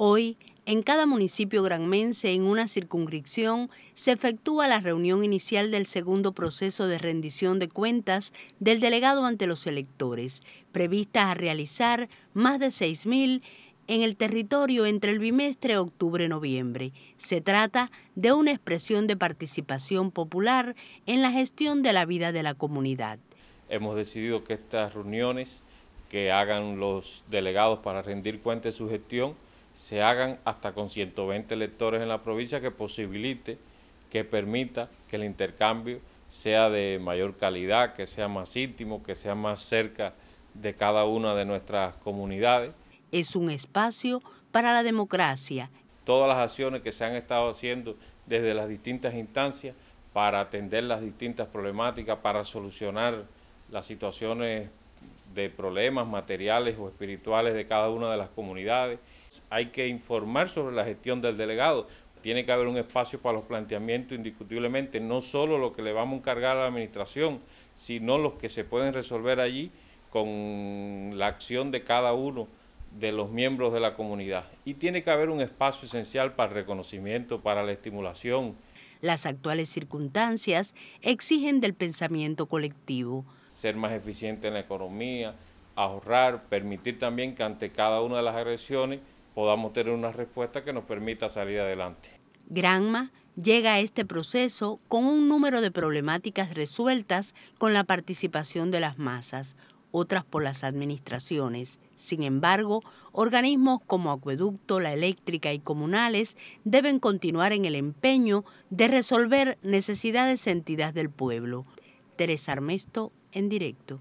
Hoy, en cada municipio granmense, en una circunscripción, se efectúa la reunión inicial del segundo proceso de rendición de cuentas del delegado ante los electores, prevista a realizar más de 6.000 en el territorio entre el bimestre octubre-noviembre. Se trata de una expresión de participación popular en la gestión de la vida de la comunidad. Hemos decidido que estas reuniones que hagan los delegados para rendir cuentas de su gestión se hagan hasta con 120 electores en la provincia que posibilite, que permita que el intercambio sea de mayor calidad, que sea más íntimo, que sea más cerca de cada una de nuestras comunidades. Es un espacio para la democracia. Todas las acciones que se han estado haciendo desde las distintas instancias para atender las distintas problemáticas, para solucionar las situaciones de problemas materiales o espirituales de cada una de las comunidades. Hay que informar sobre la gestión del delegado. Tiene que haber un espacio para los planteamientos indiscutiblemente, no solo lo que le vamos a encargar a la administración, sino los que se pueden resolver allí con la acción de cada uno de los miembros de la comunidad. Y tiene que haber un espacio esencial para el reconocimiento, para la estimulación. Las actuales circunstancias exigen del pensamiento colectivo. Ser más eficiente en la economía, ahorrar, permitir también que ante cada una de las agresiones podamos tener una respuesta que nos permita salir adelante. Granma llega a este proceso con un número de problemáticas resueltas con la participación de las masas, otras por las administraciones. Sin embargo, organismos como Acueducto, la Eléctrica y comunales deben continuar en el empeño de resolver necesidades sentidas del pueblo. Teresa Armesto, en directo.